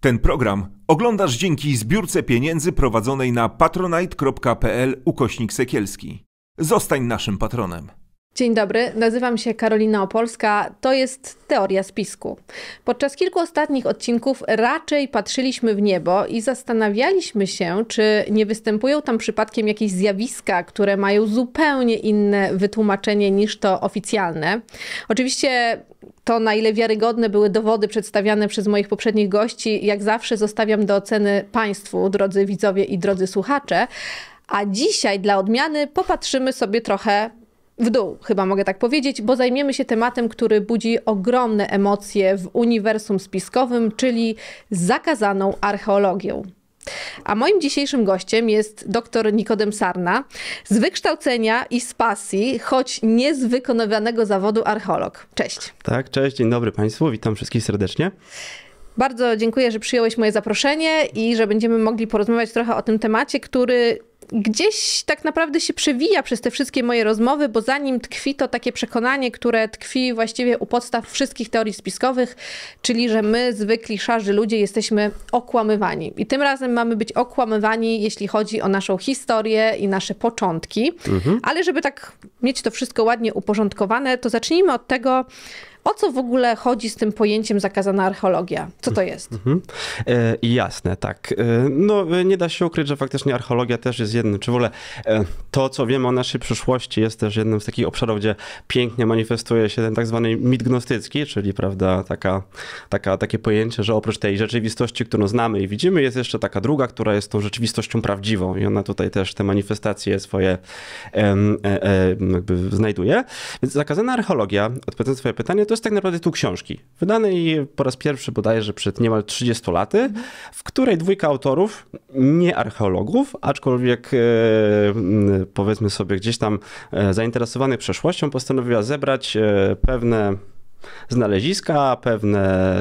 Ten program oglądasz dzięki zbiórce pieniędzy prowadzonej na patronite.pl ukośnik sekielski. Zostań naszym patronem. Dzień dobry, nazywam się Karolina Opolska. To jest teoria spisku. Podczas kilku ostatnich odcinków raczej patrzyliśmy w niebo i zastanawialiśmy się, czy nie występują tam przypadkiem jakieś zjawiska, które mają zupełnie inne wytłumaczenie niż to oficjalne. Oczywiście to, na ile wiarygodne były dowody przedstawiane przez moich poprzednich gości, jak zawsze zostawiam do oceny Państwu, drodzy widzowie i drodzy słuchacze. A dzisiaj dla odmiany popatrzymy sobie trochę w dół, chyba mogę tak powiedzieć, bo zajmiemy się tematem, który budzi ogromne emocje w uniwersum spiskowym, czyli zakazaną archeologią. A moim dzisiejszym gościem jest dr Nikodem Sarna, z wykształcenia i z pasji, choć nie z wykonywanego zawodu archeolog. Cześć. Tak, cześć, dzień dobry Państwu, witam wszystkich serdecznie. Bardzo dziękuję, że przyjąłeś moje zaproszenie i że będziemy mogli porozmawiać trochę o tym temacie, który gdzieś tak naprawdę się przewija przez te wszystkie moje rozmowy, bo za nim tkwi to takie przekonanie, które tkwi właściwie u podstaw wszystkich teorii spiskowych, czyli że my, zwykli szarzy ludzie, jesteśmy okłamywani. I tym razem mamy być okłamywani, jeśli chodzi o naszą historię i nasze początki. Mhm. Ale żeby tak mieć to wszystko ładnie uporządkowane, to zacznijmy od tego, o co w ogóle chodzi z tym pojęciem zakazana archeologia? Co to jest? Mhm. E, jasne, tak. E, no, e, nie da się ukryć, że faktycznie archeologia też jest jednym, czy w ogóle e, to, co wiemy o naszej przyszłości, jest też jednym z takich obszarów, gdzie pięknie manifestuje się ten tak zwany mit gnostycki, czyli prawda, taka, taka, takie pojęcie, że oprócz tej rzeczywistości, którą znamy i widzimy, jest jeszcze taka druga, która jest tą rzeczywistością prawdziwą i ona tutaj też te manifestacje swoje e, e, jakby znajduje. Więc zakazana archeologia, odpowiadając na twoje pytanie, to jest tak naprawdę tu książki, wydanej po raz pierwszy bodajże przed niemal 30 laty, w której dwójka autorów, nie archeologów, aczkolwiek e, powiedzmy sobie gdzieś tam e, zainteresowanych przeszłością, postanowiła zebrać e, pewne znaleziska, pewne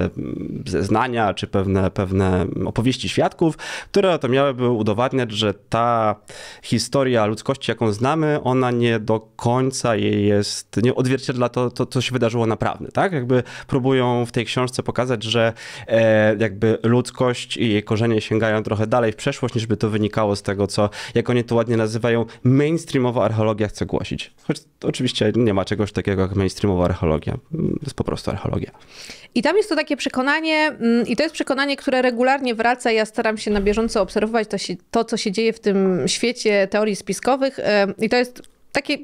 zeznania czy pewne, pewne opowieści świadków, które to miałyby udowadniać, że ta historia ludzkości, jaką znamy, ona nie do końca jej jest, nie odzwierciedla to, to co się wydarzyło naprawdę. Tak? Jakby próbują w tej książce pokazać, że e, jakby ludzkość i jej korzenie sięgają trochę dalej w przeszłość, niż by to wynikało z tego, co, jak oni to ładnie nazywają, mainstreamowa archeologia chce głosić. Choć oczywiście nie ma czegoś takiego jak mainstreamowa archeologia jest po prostu archeologia. I tam jest to takie przekonanie, mm, i to jest przekonanie, które regularnie wraca. Ja staram się na bieżąco obserwować to, to co się dzieje w tym świecie teorii spiskowych. I to jest takie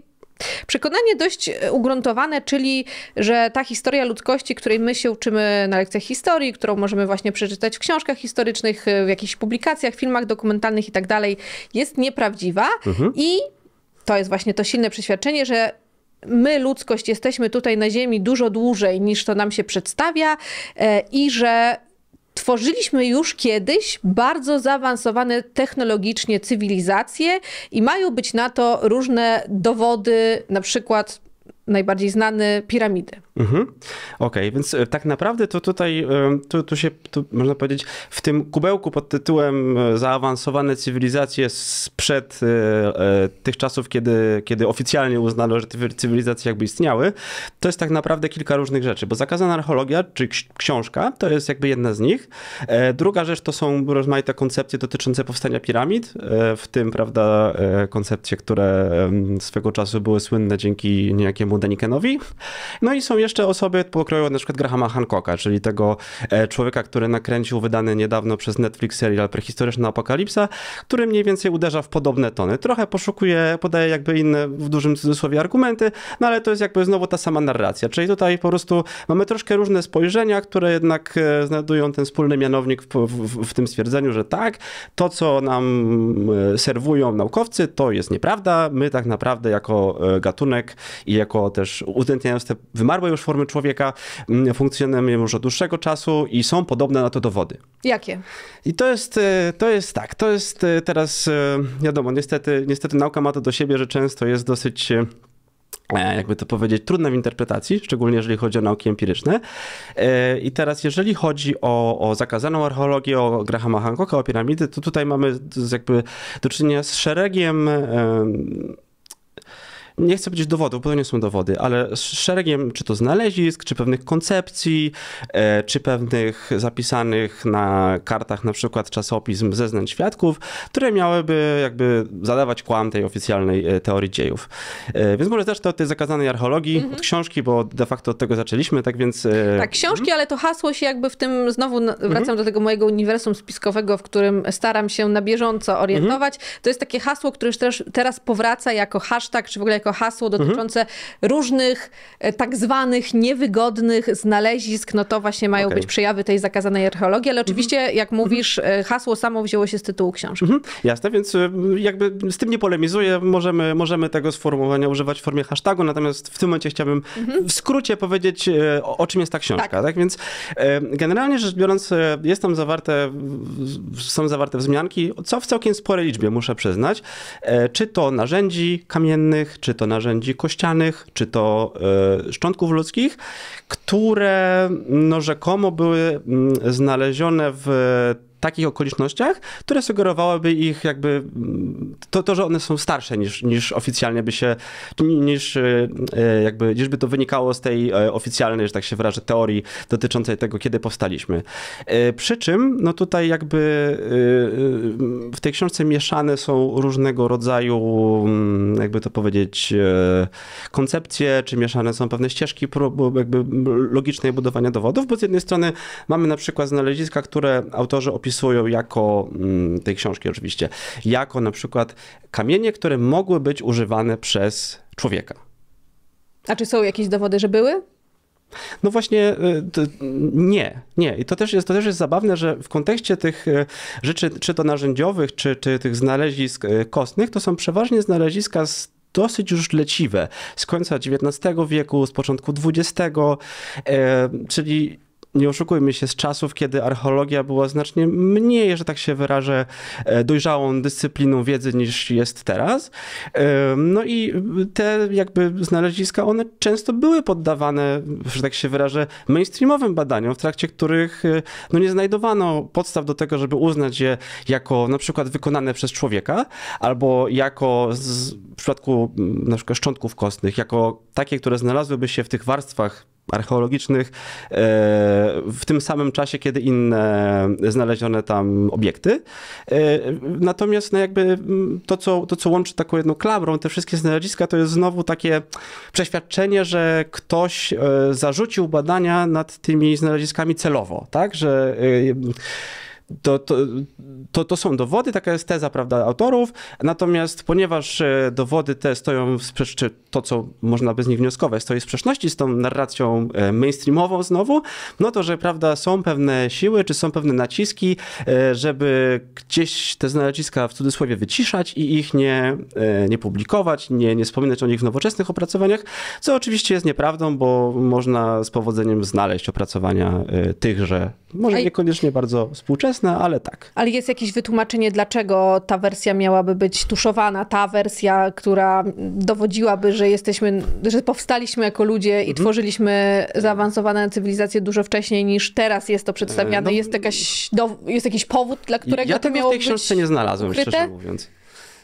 Przekonanie dość e, ugruntowane, czyli że ta historia ludzkości, której my się uczymy na lekcjach historii, którą możemy właśnie przeczytać w książkach historycznych, e, w jakichś publikacjach, filmach dokumentalnych itd., tak jest nieprawdziwa mhm. i to jest właśnie to silne przeświadczenie, że my, ludzkość, jesteśmy tutaj na Ziemi dużo dłużej niż to nam się przedstawia e, i że tworzyliśmy już kiedyś bardzo zaawansowane technologicznie cywilizacje i mają być na to różne dowody, na przykład najbardziej znany, piramidy. Mhm. Okej, okay, więc e, tak naprawdę to tutaj, e, tu, tu się, tu można powiedzieć, w tym kubełku pod tytułem e, Zaawansowane cywilizacje sprzed tych czasów, kiedy, kiedy oficjalnie uznano, że te cywilizacje jakby istniały, to jest tak naprawdę kilka różnych rzeczy, bo zakazana archeologia, czy książka, to jest jakby jedna z nich. Druga rzecz to są rozmaite koncepcje dotyczące powstania piramid, w tym, prawda, koncepcje, które swego czasu były słynne dzięki niejakiemu Jimiemu Denikenowi. No i są jeszcze osoby pokroju na przykład Grahama Hancocka, czyli tego e, człowieka, który nakręcił wydany niedawno przez Netflix serial Prehistoryczna Apokalipsa, który mniej więcej uderza w podobne tony. Trochę poszukuje, podaje jakby inne w dużym cudzysłowie argumenty, no ale to jest jakby znowu ta sama narracja. Czyli tutaj po prostu mamy troszkę różne spojrzenia, które jednak e, znajdują ten wspólny mianownik w, w, w tym stwierdzeniu, że tak, to co nam e, serwują naukowcy, to jest nieprawda. My tak naprawdę jako gatunek i jako też uwzględniając te wymarłe już formy człowieka, mm, funkcjonują już od dłuższego czasu i są podobne na to dowody. Jakie? I to jest, e, to jest tak, to jest e, teraz, e, wiadomo, niestety, niestety nauka ma to do siebie, że często jest dosyć jakby to powiedzieć, trudne w interpretacji, szczególnie jeżeli chodzi o nauki empiryczne. I teraz, jeżeli chodzi o, o zakazaną archeologię, o Grahama Hancocka, o piramidy, to tutaj mamy jakby do czynienia z szeregiem nie chcę powiedzieć dowodów, bo to nie są dowody, ale szeregiem czy to znalezisk, czy pewnych koncepcji, e, czy pewnych zapisanych na kartach na przykład czasopism zeznań świadków, które miałyby jakby zadawać kłam tej oficjalnej e, teorii dziejów. E, więc może też od tej zakazanej archeologii, mhm. od książki, bo de facto od tego zaczęliśmy, tak więc... Tak, książki, mhm. ale to hasło się jakby w tym, znowu mhm. wracam do tego mojego uniwersum spiskowego, w którym staram się na bieżąco orientować. To jest takie hasło, które już teraz powraca jako hashtag, czy w ogóle jako hasło mhm. dotyczące mhm. różnych e, tak zwanych niewygodnych znalezisk. No to właśnie mają okay. być przejawy tej zakazanej archeologii, ale mhm. oczywiście, mhm. jak mówisz, e, hasło samo wzięło się z tytułu książki. Mhm. Jasne, więc e, jakby z tym nie polemizuję. Możemy, możemy tego sformułowania używać w formie hashtagu, natomiast w tym momencie chciałbym mhm. w skrócie powiedzieć, o, o czym jest ta książka. Tak. tak. więc generalnie rzecz biorąc, jest tam zawarte, są zawarte wzmianki, co w całkiem sporej liczbie, muszę przyznać, czy to narzędzi kamiennych, czy czy to narzędzi kościanych, czy to e, szczątków ludzkich, które no, rzekomo były mm, znalezione w takich okolicznościach, które sugerowałyby ich jakby mm, to, to że one są starsze niż, niż oficjalnie by się, niż y, y, jakby, niż by to wynikało z tej e, oficjalnej, że tak się wyrażę, teorii dotyczącej tego, kiedy powstaliśmy. E, przy czym, no tutaj jakby y, w tej książce mieszane są różnego rodzaju, mm, jakby to powiedzieć, e, koncepcje, czy mieszane są pewne ścieżki jakby logiczne budowania dowodów, bo z jednej strony mamy na przykład znaleziska, które autorzy opisują opisują jako, mm, tej książki oczywiście, jako na przykład kamienie, które mogły być używane przez człowieka. A czy są jakieś dowody, że były? No właśnie y, nie, nie. I to też, jest, to też jest zabawne, że w kontekście tych y, rzeczy, czy to narzędziowych, czy, czy tych znalezisk y, kostnych, to są przeważnie znaleziska z dosyć już leciwe z końca XIX wieku, z początku XX, e, czyli nie oszukujmy się, z czasów, kiedy archeologia była znacznie mniej, że tak się wyrażę, e, dojrzałą dyscypliną wiedzy niż jest teraz. E, no i te jakby znaleziska, one często były poddawane, że tak się wyrażę, mainstreamowym badaniom, w trakcie których e, no nie znajdowano podstaw do tego, żeby uznać je jako na przykład wykonane przez człowieka, albo jako z, w przypadku mm, na przykład szczątków kostnych, jako takie, które znalazłyby się w tych warstwach archeologicznych e, w tym samym czasie, kiedy inne znalezione tam obiekty. E, natomiast no jakby to co, to, co łączy taką jedną klamrą te wszystkie znaleziska, to jest znowu takie przeświadczenie, że ktoś e, zarzucił badania nad tymi znaleziskami celowo, tak, że to, to, to, to, są dowody, taka jest teza prawda, autorów, natomiast ponieważ e, dowody te stoją w sprzeczności, czy to, co można by z nich wnioskować, stoi w sprzeczności z tą narracją e, mainstreamową znowu, no to, że prawda, są pewne siły, czy są pewne naciski, e, żeby gdzieś te naciska w cudzysłowie wyciszać i ich nie, nie publikować, nie, nie wspominać o nich w nowoczesnych opracowaniach, co oczywiście jest nieprawdą, bo można z powodzeniem znaleźć opracowania tychże, może niekoniecznie bardzo współczesnych, ale tak. Ale jest jakieś wytłumaczenie, dlaczego ta wersja miałaby być tuszowana, ta wersja, która dowodziłaby, że jesteśmy, że powstaliśmy jako ludzie i mhm. tworzyliśmy zaawansowane cywilizacje dużo wcześniej niż teraz jest to przedstawiane. E, no, jest, jakaś, jest jakiś powód, dla którego ja to miało być Ja tego w tej książce nie znalazłem, ukryte? szczerze mówiąc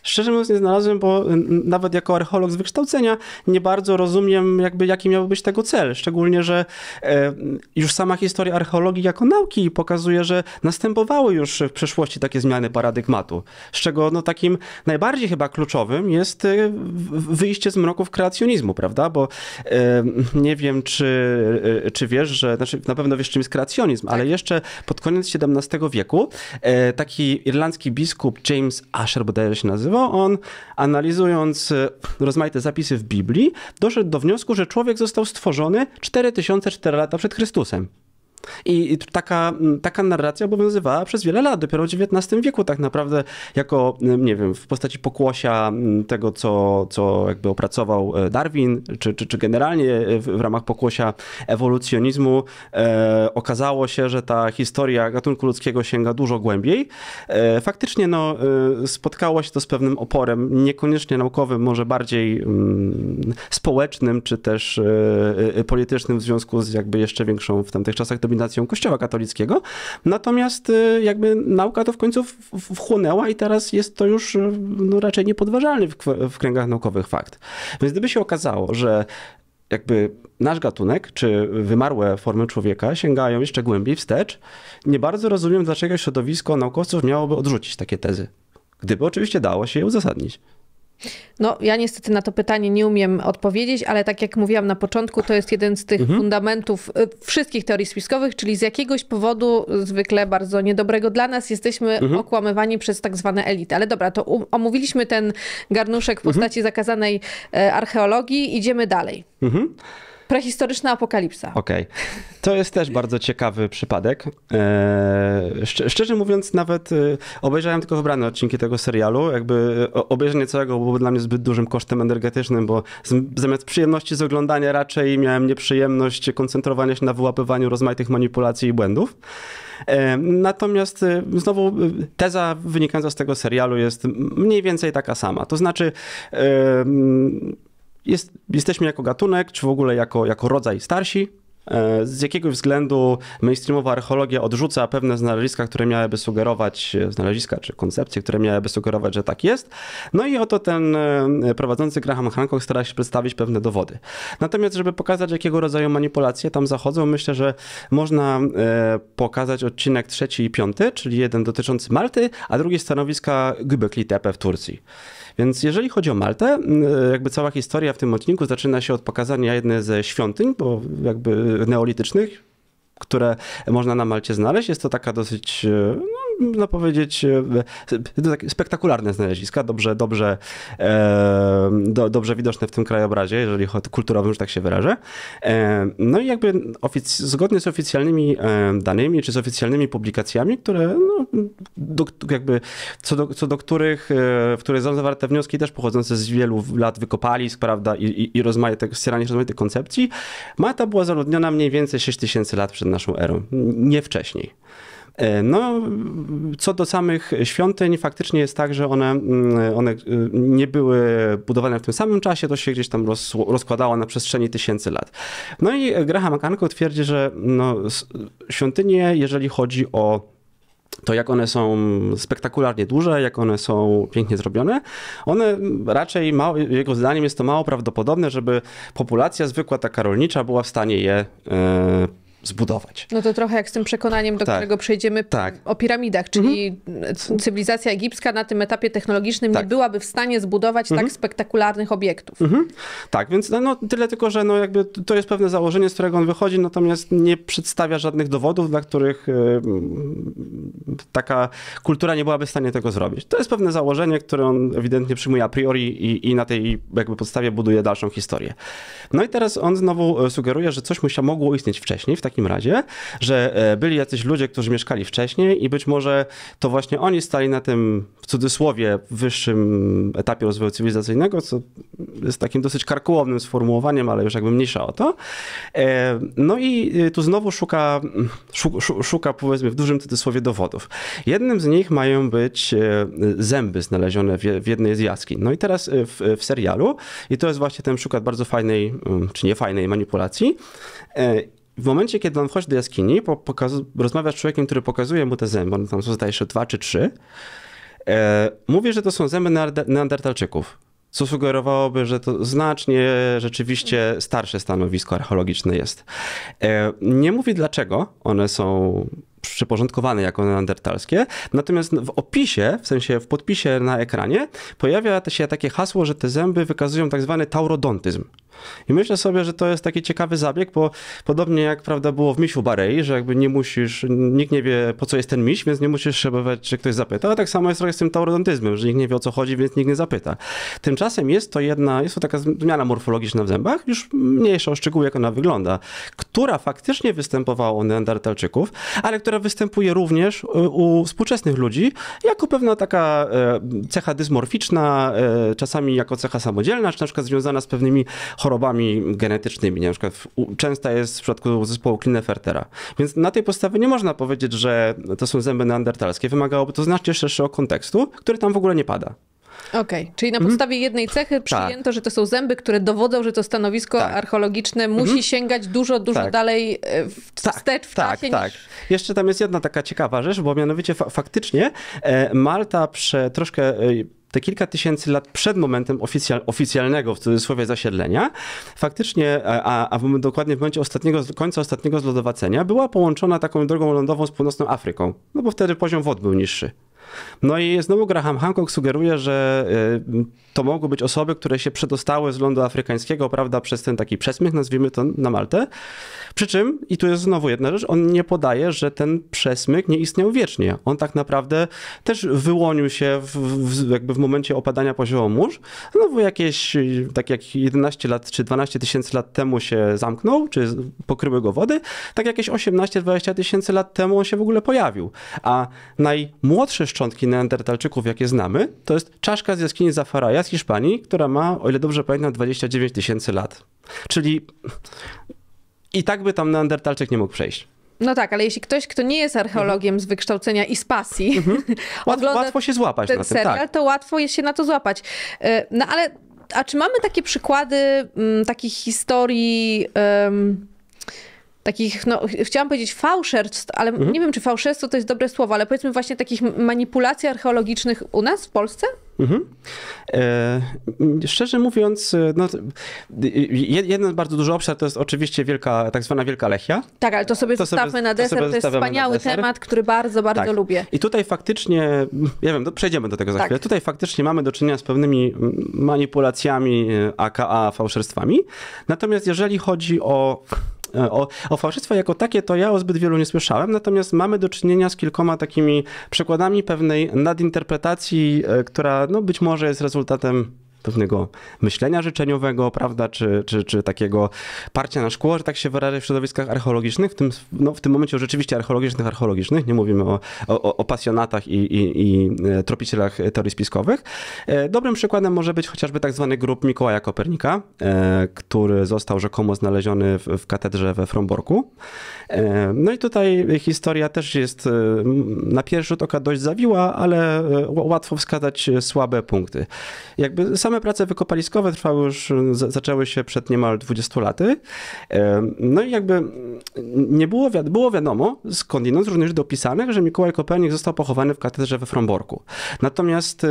szczerze mówiąc nie znalazłem, bo nawet jako archeolog z wykształcenia nie bardzo rozumiem jakby jaki miał być tego cel, szczególnie, że e, już sama historia archeologii jako nauki pokazuje, że następowały już w przeszłości takie zmiany paradygmatu, z czego no takim najbardziej chyba kluczowym jest e, wyjście z mroków kreacjonizmu, prawda, bo e, nie wiem, czy, czy wiesz, że, znaczy na pewno wiesz, czym jest kreacjonizm, ale tak. jeszcze pod koniec XVII wieku taki irlandzki biskup James Asher, bodajże się nazywa, nazywał, on analizując e, rozmaite zapisy w Biblii, doszedł do wniosku, że człowiek został stworzony 4004 lata przed Chrystusem. I taka, mm, taka narracja obowiązywała przez wiele lat, dopiero w XIX wieku tak naprawdę jako, mm, nie wiem, w postaci pokłosia mm, tego, co, co jakby opracował e, Darwin, czy, czy, czy generalnie e, w, w ramach pokłosia ewolucjonizmu e, okazało się, że ta historia gatunku ludzkiego sięga dużo głębiej. E, faktycznie no, e, spotkało się to z pewnym oporem, niekoniecznie naukowym, może bardziej mm, społecznym, czy też politycznym w związku z jakby jeszcze większą w tamtych czasach dominacją fundacją Kościoła katolickiego. Natomiast y, jakby nauka to w końcu wchłonęła i teraz jest to już y, no, raczej niepodważalny w, w kręgach naukowych fakt. Więc gdyby się okazało, że jakby nasz gatunek, czy wymarłe formy człowieka sięgają jeszcze głębiej wstecz, nie bardzo rozumiem, dlaczego środowisko naukowców miałoby odrzucić takie tezy. Gdyby oczywiście dało się je uzasadnić. No, ja niestety na to pytanie nie umiem odpowiedzieć, ale tak jak mówiłam na początku, to jest jeden z tych mhm. fundamentów y, wszystkich teorii spiskowych, czyli z jakiegoś powodu, zwykle bardzo niedobrego dla nas, jesteśmy mhm. okłamywani przez tak zwane elity. Ale dobra, to um, omówiliśmy ten garnuszek w mhm. postaci mhm. zakazanej e, archeologii, idziemy dalej. Mhm. Prehistoryczna apokalipsa. Okej. Okay. To jest też bardzo ciekawy przypadek. E, szczerze mówiąc, nawet e, obejrzałem tylko wybrane odcinki tego serialu. Jakby e, obejrzenie całego było dla mnie zbyt dużym kosztem energetycznym, bo zamiast przyjemności z oglądania raczej miałem nieprzyjemność koncentrowania się na wyłapywaniu rozmaitych manipulacji i błędów. Natomiast znowu teza wynikająca z tego serialu jest mniej więcej taka sama. To znaczy, jest, jesteśmy jako gatunek, czy w ogóle jako, jako rodzaj starsi, e, z jakiegoś względu mainstreamowa archeologia odrzuca pewne znaleziska, które miałyby sugerować, znaleziska czy koncepcje, które miałyby sugerować, że tak jest. No i oto ten e, prowadzący Graham Hancock stara się przedstawić pewne dowody. Natomiast, żeby pokazać, jakiego rodzaju manipulacje tam zachodzą, myślę, że można e, pokazać odcinek trzeci i piąty, czyli jeden dotyczący Malty, a drugi stanowiska Tepe w Turcji. Więc jeżeli chodzi o Maltę, e, jakby cała historia w tym odcinku zaczyna się od pokazania jednej ze świątyń, bo jakby neolitycznych, które można na Malcie znaleźć. Jest to taka dosyć e, można no, powiedzieć, e, e, spektakularne znaleziska, dobrze, dobrze, e, do, dobrze widoczne w tym krajobrazie, jeżeli chodzi kulturowym, że tak się wyrażę. E, no i jakby ofic- zgodnie z oficjalnymi e, danymi, czy z oficjalnymi publikacjami, które no, do, jakby, co do, co do których, w których są zawarte wnioski też pochodzące z wielu lat wykopalisk, prawda, i, i, i rozmaitych, stieranie rozmaitych koncepcji, Mata była zaludniona mniej więcej 6000 lat przed naszą erą, nie wcześniej. E, no, co do samych świątyń, faktycznie jest tak, że one, mm, one y, nie były budowane w tym samym czasie, to się gdzieś tam roz, rozkładało na przestrzeni tysięcy lat. No i Graham Akanko twierdzi, że no, świątynie, jeżeli chodzi o to jak one są spektakularnie duże, jak one są pięknie zrobione, one raczej, mało, jego zdaniem jest to mało prawdopodobne, żeby populacja zwykła, taka rolnicza była w stanie je e, zbudować. No to trochę jak z tym przekonaniem, do tak, którego przejdziemy tak. o piramidach, czyli mhm. cywilizacja egipska na tym etapie technologicznym tak. nie byłaby w stanie zbudować tak mhm. tak spektakularnych obiektów. Mhm. Tak, więc no, no tyle tylko, że no, jakby to jest pewne założenie, z którego on wychodzi, natomiast nie przedstawia żadnych dowodów, dla których yy, taka kultura nie byłaby w stanie tego zrobić. To jest pewne założenie, które on ewidentnie przyjmuje a priori i, i na tej jakby podstawie buduje dalszą historię. No i teraz on znowu e, sugeruje, że coś musiało mogło istnieć wcześniej, w takim razie, że e, byli jacyś ludzie, którzy mieszkali wcześniej i być może to właśnie oni stali na tym, w cudzysłowie, wyższym etapie rozwoju cywilizacyjnego, co jest takim dosyć karkułownym sformułowaniem, ale już jakby mniejsza o to. E, no i e, tu znowu szuka, szuka, szuka powiedzmy w dużym cudzysłowie dowodów. Jednym z nich mają być zęby znalezione w jednej z jaskiń. No i teraz w, w serialu, i to jest właśnie ten przykład bardzo fajnej, mm, czy nie fajnej manipulacji, w momencie, kiedy on wchodzi do jaskini, po, rozmawia z człowiekiem, który pokazuje mu te zęby, on tam są zdaje się dwa czy trzy, e, mówi, że to są zęby neandertalczyków, co sugerowałoby, że to znacznie rzeczywiście starsze stanowisko archeologiczne jest. E, nie mówi dlaczego one są przyporządkowane jako neandertalskie. Natomiast w opisie, w sensie w podpisie na ekranie, pojawia się takie hasło, że te zęby wykazują tak zwany taurodontyzm. I myślę sobie, że to jest taki ciekawy zabieg, bo podobnie jak prawda było w misiu Barei, że jakby nie musisz, nikt nie wie po co jest ten miś, więc nie musisz szybować, czy ktoś zapyta. Ale tak samo jest trochę z tym taurodontyzmem, że nikt nie wie o co chodzi, więc nikt nie zapyta. Tymczasem jest to jedna, jest to taka zmiana morfologiczna w zębach, już mniejsza o szczegóły jak ona wygląda, która faktycznie występowała u Neandertalczyków, ale która występuje również y, u współczesnych ludzi jako pewna taka e, cecha dysmorficzna, e, czasami jako cecha samodzielna, czy na przykład związana z pewnymi chorobami genetycznymi. Na przykład częsta jest w przypadku zespołu Klinefertera. Więc na tej podstawie nie można powiedzieć, że to są zęby neandertalskie. Wymagałoby to znacznie szerszego kontekstu, który tam w ogóle nie pada. Okej, okay. czyli na mhm. podstawie mm. jednej cechy tak. przyjęto, tak. że to są zęby, które dowodzą, że to stanowisko tak. archeologiczne mhm. musi mm. sięgać dużo, dużo tak. dalej e, tak, wstecz w tak, czasie. Tak, niż... Jeszcze tam jest jedna taka ciekawa rzecz, bo mianowicie fa faktycznie e, Malta prze, troszkę e, te kilka tysięcy lat przed momentem oficjal, oficjalnego, w cudzysłowie, zasiedlenia, faktycznie, a, a w, dokładnie w momencie ostatniego, końca ostatniego zlodowacenia, była połączona taką drogą lądową z północną Afryką, no bo wtedy poziom wod był niższy. No i znowu Graham Hancock sugeruje, że y, to mogą być osoby, które się przedostały z lądu afrykańskiego, prawda, przez ten taki przesmyk, nazwijmy to na Maltę. Przy czym, i tu jest znowu jedna rzecz, on nie podaje, że ten przesmyk nie istniał wiecznie. On tak naprawdę też wyłonił się w, w, jakby w momencie opadania poziomu mórz. Znowu jakieś, tak jak 11 lat czy 12 tysięcy lat temu się zamknął, czy pokryły go wody, tak jakieś 18-20 tysięcy lat temu on się w ogóle pojawił. A najmłodsze szczyty szczątki neandertalczyków, jakie znamy, to jest czaszka z jaskini Zafaraja z Hiszpanii, która ma, o ile dobrze pamiętam, 29 tysięcy lat. Czyli i tak by tam neandertalczyk nie mógł przejść. No tak, ale jeśli ktoś, kto nie jest archeologiem mhm. z wykształcenia i z pasji, mhm. łatwo, łatwo się złapać ten na tym, serial, tak. to łatwo jest się na to złapać. E, no ale, a czy mamy takie przykłady m, mm, takich historii takich, no chciałam powiedzieć fałszerstw, ale mhm. nie wiem, czy fałszerstwo to jest dobre słowo, ale powiedzmy właśnie takich manipulacji archeologicznych u nas w Polsce? Mhm. E, szczerze mówiąc, e, no, e, jeden bardzo duży obszar to jest oczywiście wielka, tak zwana Wielka Lechia. Tak, ale to sobie to zostawmy sobie, na deser, to, to, jest wspaniały temat, który bardzo, bardzo tak. lubię. I tutaj faktycznie, ja wiem, no, przejdziemy do tego za tak. chwilę, tutaj faktycznie mamy do czynienia z pewnymi manipulacjami, e, aka fałszerstwami. Natomiast jeżeli chodzi o E, o, o jako takie to ja o zbyt wielu nie słyszałem, natomiast mamy do czynienia z kilkoma takimi przykładami pewnej nadinterpretacji, e, która no, być może jest rezultatem pewnego myślenia życzeniowego, prawda, czy, czy, czy takiego parcia na szkło, że tak się wyraża w środowiskach archeologicznych, w tym, no, w tym momencie rzeczywiście archeologicznych, archeologicznych, nie mówimy o, o, o pasjonatach i, i, i e, tropicielach e, teorii spiskowych. E, dobrym przykładem może być chociażby tak zwany grup Mikołaja Kopernika, który został rzekomo znaleziony w, w katedrze we Fromborku. No i tutaj historia też jest na pierwszy rzut oka dość zawiła, ale łatwo wskazać słabe punkty. Jakby sam same prace wykopaliskowe trwały już, e, zaczęły się przed niemal 20 laty. E, no i jakby nie było, wi było wiadomo, skądinąd również dopisanych, że Mikołaj Kopernik został pochowany w katedrze we Fromborku. Natomiast e,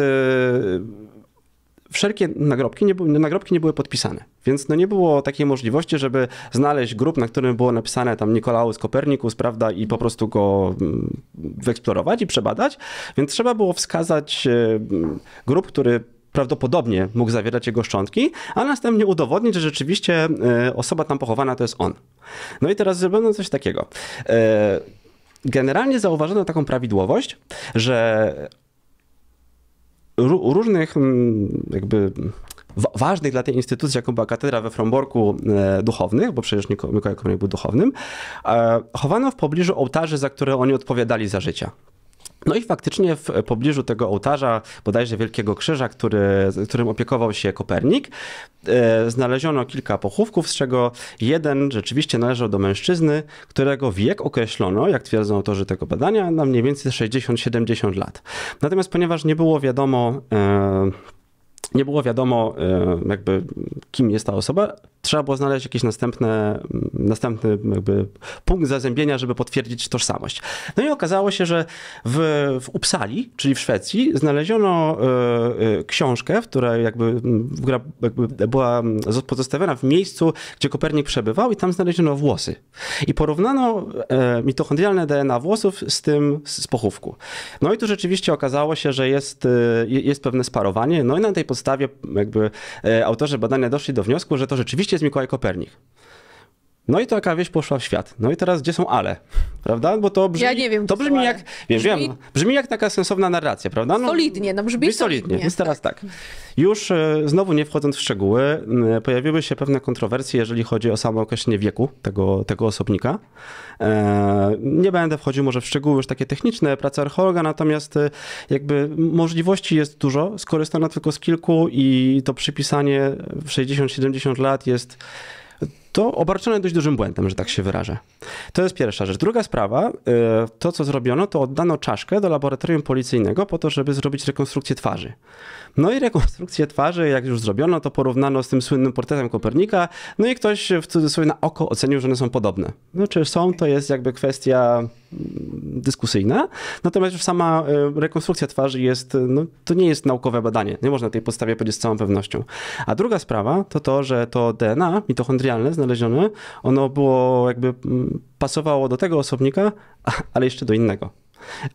wszelkie nagrobki nie, były, nagrobki nie były podpisane, więc no nie było takiej możliwości, żeby znaleźć grób, na którym było napisane tam Nikolaus Kopernikus, prawda, i po prostu go mm, wyeksplorować i przebadać, więc trzeba było wskazać grób, który prawdopodobnie mógł zawierać jego szczątki, a następnie udowodnić, że rzeczywiście e, osoba tam pochowana to jest on. No i teraz zrobiono coś takiego. E, generalnie zauważono taką prawidłowość, że różnych mm, jakby ważnych dla tej instytucji, jaką była katedra we Fromborku e, duchownych, bo przecież Mikołaj Komunik był duchownym, e, chowano w pobliżu ołtarzy, za które oni odpowiadali za życia. No i faktycznie w pobliżu tego ołtarza, bodajże Wielkiego Krzyża, który, którym opiekował się Kopernik, e, znaleziono kilka pochówków, z czego jeden rzeczywiście należał do mężczyzny, którego wiek określono, jak twierdzą autorzy tego badania, na mniej więcej 60-70 lat. Natomiast ponieważ nie było wiadomo, e, nie było wiadomo, e, jakby kim jest ta osoba. Trzeba było znaleźć jakiś następne, następny jakby punkt zazębienia, żeby potwierdzić tożsamość. No i okazało się, że w, w Uppsali, czyli w Szwecji, znaleziono e, e, książkę, w której jakby, która jakby była pozostawiona w miejscu, gdzie Kopernik przebywał i tam znaleziono włosy. I porównano mitochondrialne DNA włosów z tym z pochówku. No i tu rzeczywiście okazało się, że jest, jest pewne sparowanie, no i na tej podstawie podstawie jakby e, autorzy badania doszli do wniosku, że to rzeczywiście jest Mikołaj Kopernik. No i taka wieś poszła w świat. No i teraz gdzie są ale? Prawda? Bo to brzmi, ja nie wiem, to brzmi jak, wiesz, brzmi... Wiem, brzmi jak taka sensowna narracja, prawda? No, solidnie, no brzmi, brzmi solidnie. Więc teraz tak. Już e, znowu nie wchodząc w szczegóły, e, pojawiły się pewne kontrowersje, jeżeli chodzi o samo określenie wieku tego, tego osobnika. E, nie będę wchodził może w szczegóły już takie techniczne prace archeologa, natomiast jakby możliwości jest dużo, skorzystano tylko z kilku i to przypisanie w 60-70 lat jest to obarczone dość dużym błędem, że tak się wyrażę. To jest pierwsza rzecz. Druga sprawa, y, to co zrobiono, to oddano czaszkę do laboratorium policyjnego po to, żeby zrobić rekonstrukcję twarzy. No i rekonstrukcję twarzy, jak już zrobiono, to porównano z tym słynnym portretem Kopernika, no i ktoś w cudzysłowie na oko ocenił, że one są podobne. No czy są, to jest jakby kwestia mm, dyskusyjna, natomiast już sama y, rekonstrukcja twarzy jest, y, no, to nie jest naukowe badanie, nie można tej podstawie powiedzieć z całą pewnością. A druga sprawa to to, że to DNA mitochondrialne znalezione, ono było jakby mm, pasowało do tego osobnika, ale jeszcze do innego.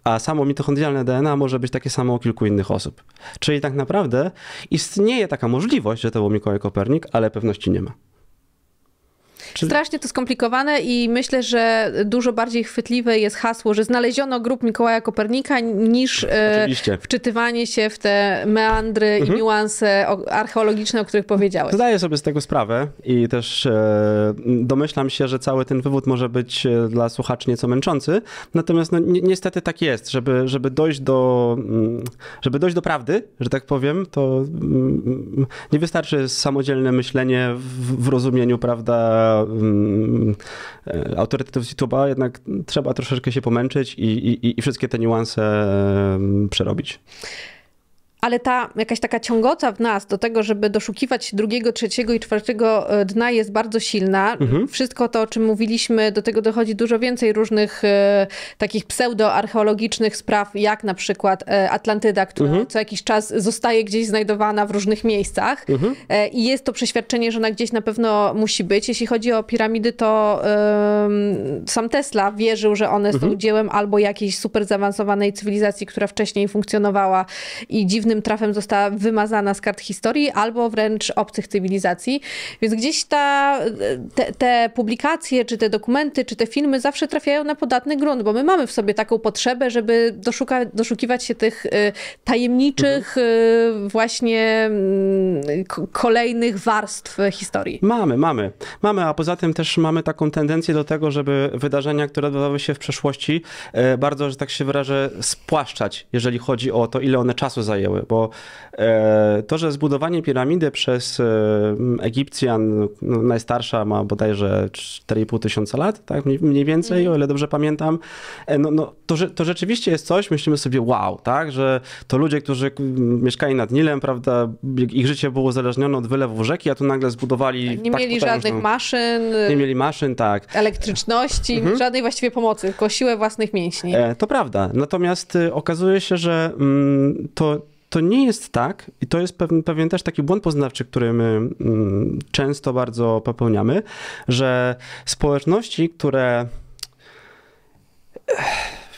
A samo mitochondrialne DNA może być takie samo u kilku innych osób. Czyli tak naprawdę istnieje taka możliwość, że to był Mikołaj Kopernik, ale pewności nie ma. Czy... Strasznie to skomplikowane i myślę, że dużo bardziej chwytliwe jest hasło, że znaleziono grób Mikołaja Kopernika niż e, wczytywanie się w te meandry mhm. i niuanse archeologiczne, o których powiedziałeś. Zdaję sobie z tego sprawę i też e, domyślam się, że cały ten wywód może być e, dla słuchaczy nieco męczący, natomiast no, ni niestety tak jest, żeby, żeby dojść do mm, żeby dojść do prawdy, że tak powiem, to mm, nie wystarczy samodzielne myślenie w, w rozumieniu, prawda, um, mm, e, autorytetów z YouTube'a, jednak trzeba troszeczkę się pomęczyć i, i, i wszystkie te niuanse um, przerobić ale ta jakaś taka ciągota w nas do tego, żeby doszukiwać drugiego, trzeciego i czwartego e, dna jest bardzo silna. Mhm. Wszystko to, o czym mówiliśmy, do tego dochodzi dużo więcej różnych e, takich pseudoarcheologicznych spraw, jak na przykład e, Atlantyda, która mhm. co jakiś czas zostaje gdzieś znajdowana w różnych miejscach mhm. e, i jest to przeświadczenie, że ona gdzieś na pewno musi być. Jeśli chodzi o piramidy, to sam Tesla wierzył, że one są mhm. dziełem albo jakiejś super zaawansowanej cywilizacji, która wcześniej funkcjonowała i dziwny trafem została wymazana z kart historii albo wręcz obcych cywilizacji. Więc gdzieś ta, te, te publikacje, czy te dokumenty, czy te filmy zawsze trafiają na podatny grunt, bo my mamy w sobie taką potrzebę, żeby doszuka, doszukiwać się tych y, tajemniczych mhm. y, właśnie mm, kolejnych warstw historii. Mamy, mamy. Mamy, a poza tym też mamy taką tendencję do tego, żeby wydarzenia, które odbywały się w przeszłości, e, bardzo, że tak się wyrażę, spłaszczać, jeżeli chodzi o to, ile one czasu zajęły bo e, to, że zbudowanie piramidy przez e, Egipcjan, no, najstarsza ma bodajże 4,5 tysiąca lat, tak mniej więcej, mhm. o ile dobrze pamiętam, e, no, no, to, to rzeczywiście jest coś, myślimy sobie wow, tak, że to ludzie, którzy mieszkali nad Nilem, prawda, ich życie było uzależnione od wylewu rzeki, a tu nagle zbudowali... Tak, nie tak mieli potężną, żadnych maszyn. Nie mieli maszyn, tak. Elektryczności, mhm. żadnej właściwie pomocy, tylko siłę własnych mięśni. To prawda, natomiast y, okazuje się, że mm, to to nie jest tak, i to jest pewien, pewien też taki błąd poznawczy, który my mm, często bardzo popełniamy, że społeczności, które eh,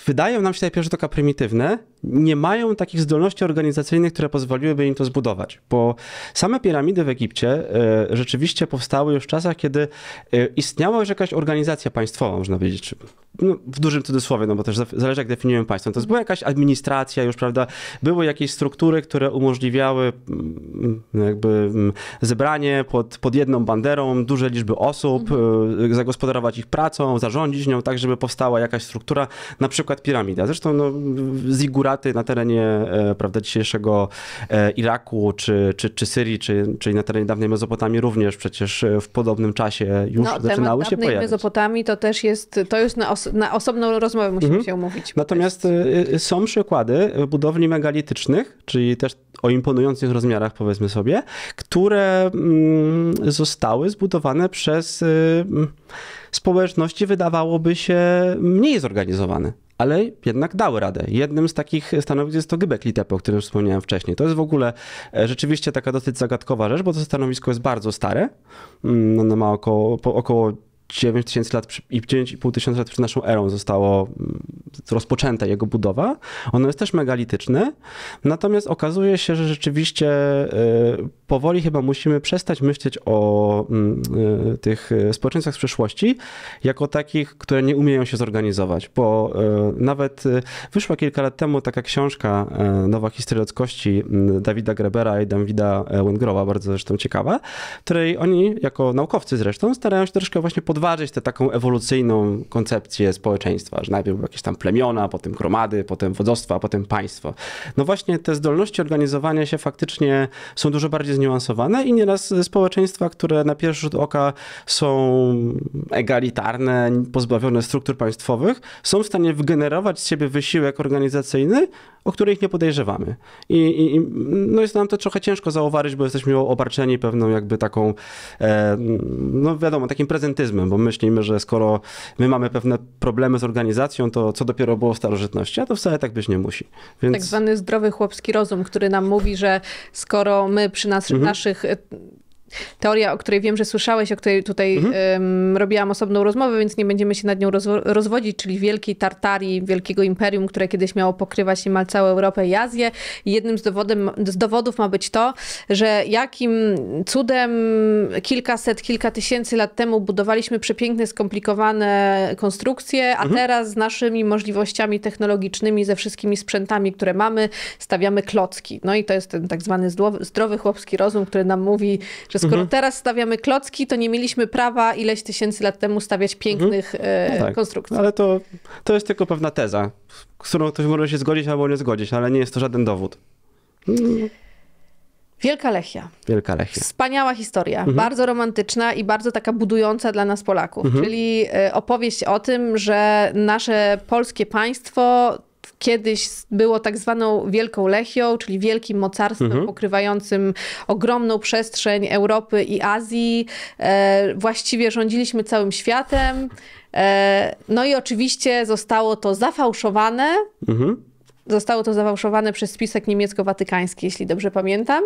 wydają nam się najpierw jako prymitywne, nie mają takich zdolności organizacyjnych, które pozwoliłyby im to zbudować. Bo same piramidy w Egipcie e, rzeczywiście powstały już w czasach, kiedy e, istniała już jakaś organizacja państwowa, można powiedzieć. No, w dużym cudzysłowie, no bo też zależy jak definiujemy państwo. To była jakaś administracja już, prawda? Były jakieś struktury, które umożliwiały mm, jakby mm, zebranie pod, pod jedną banderą dużej liczby osób, mhm. e, zagospodarować ich pracą, zarządzić nią tak, żeby powstała jakaś struktura, na przykład piramida. Zresztą no, Ziggurat na terenie e, prawda, dzisiejszego e, Iraku czy, czy, czy Syrii, czy, czyli na terenie dawnej Mezopotamii również przecież e, w podobnym czasie już no, zaczynały się pojawiać. Mezopotamii to też jest, to już na, os na osobną rozmowę musimy mhm. się umówić. Natomiast są przykłady budowli megalitycznych, czyli też o imponujących rozmiarach powiedzmy sobie, które mm, zostały zbudowane przez społeczności wydawałoby się mniej zorganizowane ale jednak dały radę. Jednym z takich stanowisk jest to Gybek Litepe, o którym wspomniałem wcześniej. To jest w ogóle e, rzeczywiście taka dosyć zagadkowa rzecz, bo to stanowisko jest bardzo stare. Mm, no, ma około, około 9 tysięcy lat i 9,5 tysiąca lat przed naszą erą zostało mm, rozpoczęta jego budowa. Ono jest też megalityczne, natomiast okazuje się, że rzeczywiście y, powoli chyba musimy przestać myśleć o mm, y, tych y, społeczeństwach z przeszłości jako takich, które nie umieją się zorganizować, bo nawet wyszła kilka lat temu taka książka Nowa Historia Ludzkości Dawida Grebera i Dawida Wengrowa, bardzo zresztą ciekawa, której oni jako naukowcy zresztą starają się troszkę właśnie pod podważyć tę taką ewolucyjną koncepcję społeczeństwa, że najpierw były jakieś tam plemiona, potem gromady, potem wodzostwa, potem państwo. No właśnie te zdolności organizowania się faktycznie są dużo bardziej zniuansowane i nieraz społeczeństwa, które na pierwszy rzut oka są egalitarne, pozbawione struktur państwowych, są w stanie wygenerować z siebie wysiłek organizacyjny, o ich nie podejrzewamy. I, i no jest nam to trochę ciężko zauważyć, bo jesteśmy obarczeni pewną jakby taką, e, no wiadomo, takim prezentyzmem bo myślimy, że skoro my mamy pewne problemy z organizacją, to co dopiero było w starożytności, a to wcale tak być nie musi. Więc... Tak zwany zdrowy chłopski rozum, który nam mówi, że skoro my przy nas, mhm. naszych teoria, o której wiem, że słyszałeś, o której tutaj mhm. robiłam osobną rozmowę, więc nie będziemy się nad nią rozwo rozwodzić, czyli wielkiej Tartarii, wielkiego imperium, które kiedyś miało pokrywać niemal całą Europę i Azję. I jednym z, dowodem, z dowodów ma być to, że jakim cudem kilkaset, kilka tysięcy lat temu budowaliśmy przepiękne, skomplikowane konstrukcje, a mhm. teraz z naszymi możliwościami technologicznymi, ze wszystkimi sprzętami, które mamy, stawiamy klocki. No i to jest ten tak zwany zdrowy chłopski rozum, który nam mówi, że skoro mhm. teraz stawiamy klocki, to nie mieliśmy prawa ileś tysięcy lat temu stawiać mhm. pięknych mhm. no tak. konstrukcji. Ale to, to jest tylko pewna teza, z którą ktoś może się zgodzić albo nie zgodzić, ale nie jest to żaden dowód. Wielka Lechia. Wielka Lechia. Wspaniała historia, mhm. bardzo romantyczna i bardzo taka budująca dla nas Polaków. Mhm. Czyli e, opowieść o tym, że nasze polskie państwo kiedyś było tak zwaną Wielką Lechią, czyli wielkim mocarstwem mhm. pokrywającym ogromną przestrzeń Europy i Azji. E, właściwie rządziliśmy całym światem. E, no i oczywiście zostało to zafałszowane. Mhm. Zostało to zafałszowane przez spisek niemiecko-watykański, jeśli dobrze pamiętam.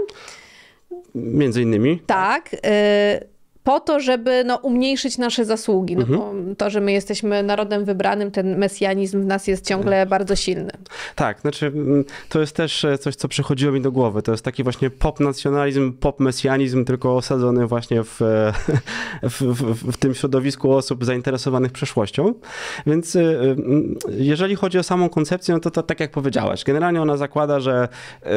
Między innymi. Tak. E, po to, żeby no, umniejszyć nasze zasługi. No, mhm. To, że my jesteśmy narodem wybranym, ten mesjanizm w nas jest ciągle mhm. bardzo silny. Tak, znaczy mm, to jest też e, coś, co przychodziło mi do głowy. To jest taki właśnie pop-nacjonalizm, pop-mesjanizm, tylko osadzony właśnie w, e, w, w, w tym środowisku osób zainteresowanych przeszłością. Więc e, mm, jeżeli chodzi o samą koncepcję, no to, to tak jak powiedziałaś, generalnie ona zakłada, że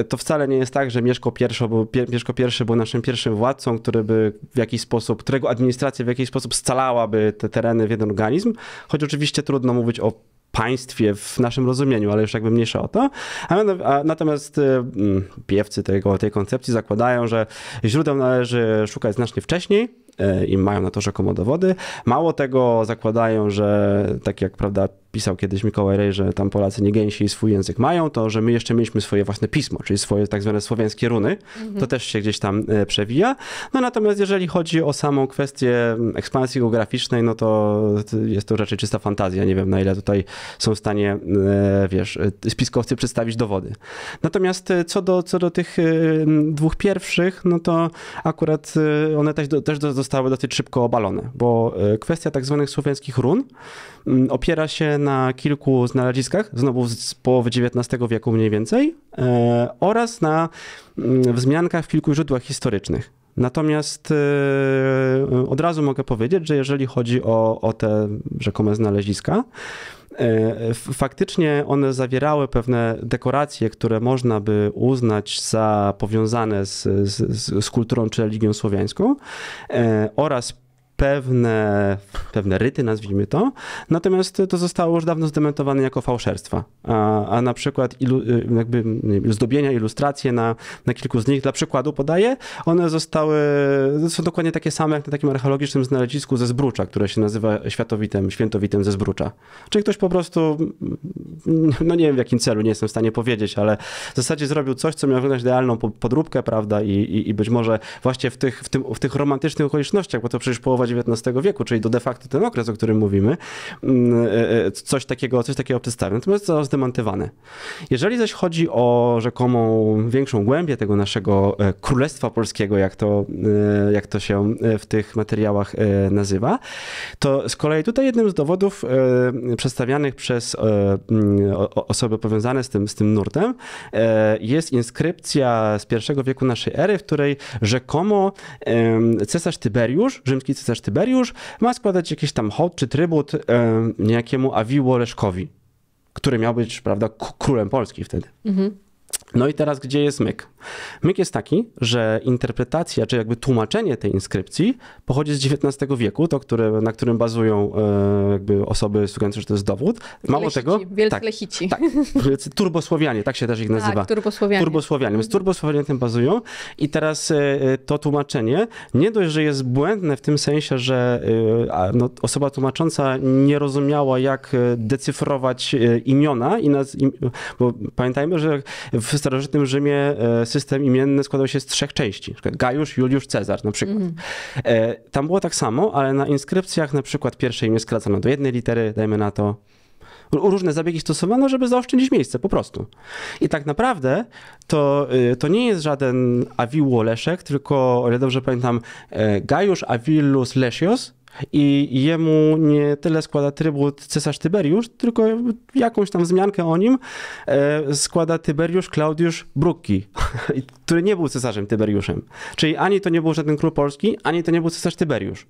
to wcale nie jest tak, że Mieszko I bo Mieszko I był naszym pierwszym władcą, który by w jakiś sposób którego administracja w jakiś sposób scalałaby te tereny w jeden organizm, choć oczywiście trudno mówić o państwie w naszym rozumieniu, ale już jakby mniejsza o to. Natomiast y, mm, piewcy tego, tej koncepcji zakładają, że źródeł należy szukać znacznie wcześniej, E, i mają na to rzekomo dowody. Mało tego zakładają, że tak jak prawda pisał kiedyś Mikołaj Rej, że tam Polacy nie gęsi i swój język mają, to że my jeszcze mieliśmy swoje własne pismo, czyli swoje tak zwane słowiańskie runy, mhm. to też się gdzieś tam e, przewija. No natomiast jeżeli chodzi o samą kwestię ekspansji geograficznej, no to jest to raczej czysta fantazja. Nie wiem na ile tutaj są w stanie, e, wiesz, spiskowcy przedstawić dowody. Natomiast co do, co do tych dwóch pierwszych, no to akurat one też, do, też do, zostały dosyć szybko obalone, bo e, kwestia tak zwanych słowiańskich run mm, opiera się na kilku znaleziskach, znowu z połowy XIX wieku mniej więcej, e, oraz na mm, wzmiankach w kilku źródłach historycznych. Natomiast e, od razu mogę powiedzieć, że jeżeli chodzi o, o te rzekome znaleziska, E, faktycznie one zawierały pewne dekoracje, które można by uznać za powiązane z, z, z kulturą czy religią słowiańską e, oraz pewne, pewne ryty, nazwijmy to, natomiast to zostało już dawno zdementowane jako fałszerstwa. A, a na przykład ilu, y, jakby zdobienia, ilustracje na, na kilku z nich, dla przykładu podaję, one zostały, są dokładnie takie same jak na takim archeologicznym znalezisku ze Zbrucza, które się nazywa światowitem, świętowitem ze Zbrucza. Czyli ktoś po prostu, mm, no nie wiem w jakim celu, nie jestem w stanie powiedzieć, ale w zasadzie zrobił coś, co miało wyglądać idealną podróbkę, prawda, i, i, i być może właśnie w tych, w, tym, w tych romantycznych okolicznościach, bo to przecież połowa XIX wieku, czyli do de facto ten okres, o którym mówimy, mm, e, e, coś takiego, coś takiego przedstawia. Natomiast to zdemantywane. Jeżeli zaś chodzi o rzekomą większą głębię tego naszego e, królestwa polskiego, jak to, jak to się w tych materiałach nazywa, to z kolei tutaj jednym z dowodów przedstawianych przez mm, osoby powiązane z tym, z tym nurtem jest inskrypcja z pierwszego wieku naszej ery, w której rzekomo cesarz Tyberiusz, rzymski cesarz cesarz Tyberiusz ma składać jakiś tam hołd czy trybut niejakiemu Awiłoreszkowi, który miał być, prawda, królem Polski wtedy. Mhm. No i teraz gdzie jest myk? Myk jest taki, że interpretacja, czy jakby tłumaczenie tej inskrypcji pochodzi z XIX wieku, to który, na którym bazują e, jakby osoby sugerujące, że to jest dowód. Mało lechici, tego... Wielcy tak, lechici. Tak, turbosłowianie, tak się też ich tak, nazywa. Tak, turbosłowianie. Turbosłowianie, więc mhm. turbosłowianie tym bazują i teraz e, e, to tłumaczenie nie dość, że jest błędne w tym sensie, że e, no, osoba tłumacząca nie rozumiała, jak e, decyfrować e, imiona i, naz, im, bo pamiętajmy, że w starożytnym Rzymie e, system imienny składał się z trzech części. Gajusz, Juliusz, Cezar na przykład. Mm. Tam było tak samo, ale na inskrypcjach na przykład pierwsze imię skracano do jednej litery, dajmy na to różne zabiegi stosowano, żeby zaoszczędzić miejsce po prostu. I tak naprawdę to, y, to nie jest żaden Leszek, tylko, o ile dobrze pamiętam, e, Gajusz Avillus Lesios i jemu nie tyle składa trybut cesarz Tyberiusz, tylko jakąś tam wzmiankę o nim e, składa Tyberiusz Klaudiusz Brukki, który nie był cesarzem Tyberiuszem. Czyli ani to nie był żaden król polski, ani to nie był cesarz Tyberiusz.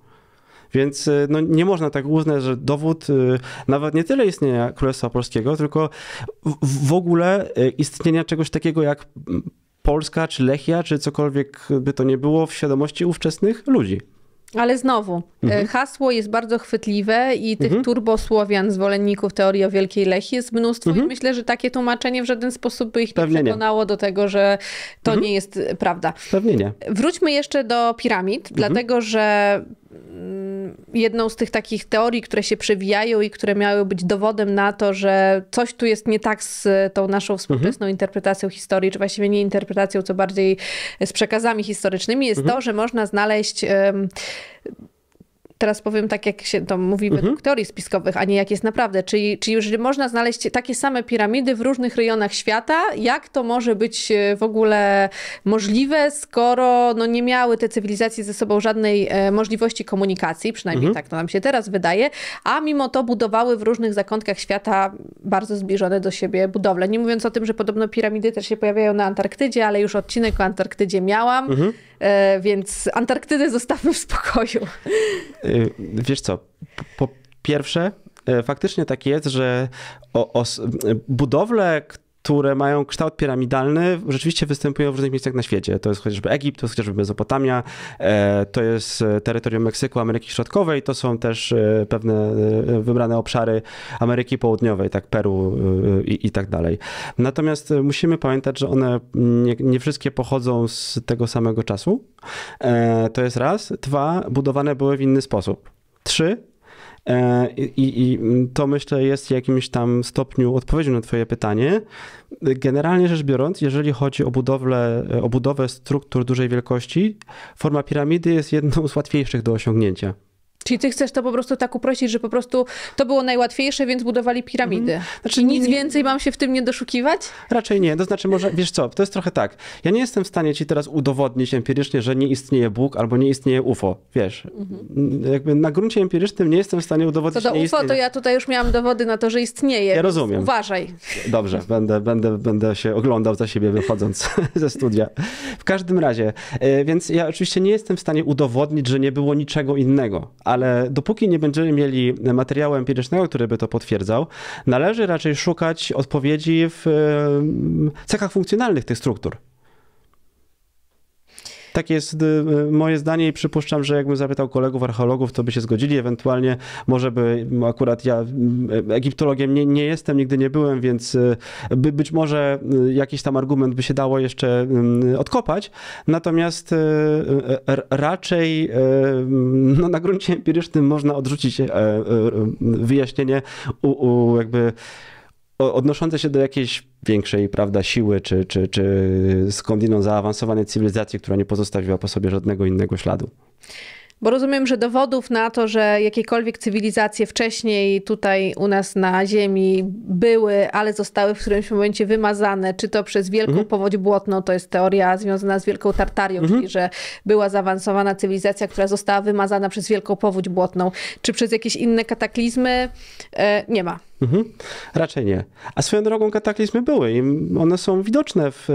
Więc e, no, nie można tak uznać, że dowód e, nawet nie tyle istnienia Królestwa Polskiego, tylko w ogóle istnienia czegoś takiego jak Polska, czy Lechia, czy cokolwiek by to nie było w świadomości ówczesnych ludzi. Ale znowu, e, mhm. hasło jest bardzo chwytliwe i tych mhm. turbosłowian, zwolenników teorii o Wielkiej lechi jest mnóstwo mhm. i myślę, że takie tłumaczenie w żaden sposób by ich Pewnie nie przekonało nie. do tego, że to mhm. nie jest e, prawda. Pewnie nie. Wróćmy jeszcze do piramid, mhm. dlatego że Mm, jedną z tych takich teorii, które się przewijają i które miały być dowodem na to, że coś tu jest nie tak z tą naszą współczesną mhm. interpretacją historii, czy właściwie nie interpretacją, co bardziej z przekazami historycznymi, jest mhm. to, że można znaleźć. Um, teraz powiem tak, jak się to mówi mhm. według teorii spiskowych, a nie jak jest naprawdę. Czyli, czyli już można znaleźć takie same piramidy w różnych rejonach świata. Jak to może być e, w ogóle możliwe, skoro no, nie miały te cywilizacje ze sobą żadnej e, możliwości komunikacji, przynajmniej mhm. tak to nam się teraz wydaje, a mimo to budowały w różnych zakątkach świata bardzo zbliżone do siebie budowle. Nie mówiąc o tym, że podobno piramidy też się pojawiają na Antarktydzie, ale już odcinek o Antarktydzie miałam, mhm. E, więc Antarktydę zostawmy w spokoju. Y, wiesz co, po pierwsze, y, faktycznie tak jest, że o, o y, budowle, które mają kształt piramidalny, rzeczywiście występują w różnych miejscach na świecie. To jest chociażby Egipt, to jest chociażby Mezopotamia, e, to jest e, terytorium Meksyku, Ameryki Środkowej, to są też e, pewne wybrane obszary Ameryki Południowej, tak Peru i, i tak dalej. Natomiast musimy pamiętać, że one nie, nie wszystkie pochodzą z tego samego czasu. To jest raz. Dwa, budowane były w inny sposób. Trzy, E, I, I, to myślę jest w jakimś tam stopniu odpowiedzią na Twoje pytanie. Generalnie rzecz biorąc, jeżeli chodzi o budowlę, o budowę struktur dużej wielkości, forma piramidy jest jedną z łatwiejszych do osiągnięcia. Czyli ty chcesz to po prostu tak uprościć, że po prostu to było najłatwiejsze, więc budowali piramidy. Mhm. Znaczy, I nic nie, więcej mam się w tym nie doszukiwać? Raczej nie. To znaczy, może wiesz co, to jest trochę tak. Ja nie jestem w stanie ci teraz udowodnić empirycznie, że nie istnieje Bóg albo nie istnieje UFO. Wiesz, mhm. jakby na gruncie empirycznym nie jestem w stanie udowodnić. Co do UFO, to ja tutaj już miałam dowody na to, że istnieje. Ja rozumiem. Uważaj. Dobrze, będę, będę, będę się oglądał za siebie wychodząc ze studia. W każdym razie, e, więc ja oczywiście nie jestem w stanie udowodnić, że nie było niczego innego ale dopóki nie będziemy mieli materiału empirycznego, który by to potwierdzał, należy raczej szukać odpowiedzi w cechach funkcjonalnych tych struktur. Tak jest y, y, moje zdanie i przypuszczam, że jakbym zapytał kolegów archeologów, to by się zgodzili, ewentualnie może by, akurat ja y, egiptologiem nie, nie jestem, nigdy nie byłem, więc by, być może jakiś tam argument by się dało jeszcze odkopać, natomiast raczej no, na gruncie empirycznym można odrzucić e, e, wyjaśnienie u, u jakby odnoszące się do jakiejś większej prawda, siły, czy, czy, czy skądinąd zaawansowanej cywilizacji, która nie pozostawiła po sobie żadnego innego śladu. Bo rozumiem, że dowodów na to, że jakiekolwiek cywilizacje wcześniej tutaj u nas na Ziemi były, ale zostały w którymś momencie wymazane, czy to przez wielką mhm. powódź błotną, to jest teoria związana z Wielką Tartarią, mhm. czyli że była zaawansowana cywilizacja, która została wymazana przez wielką powódź błotną, czy przez jakieś inne kataklizmy, e, nie ma. Mhm. Raczej nie. A swoją drogą kataklizmy były i one są widoczne w,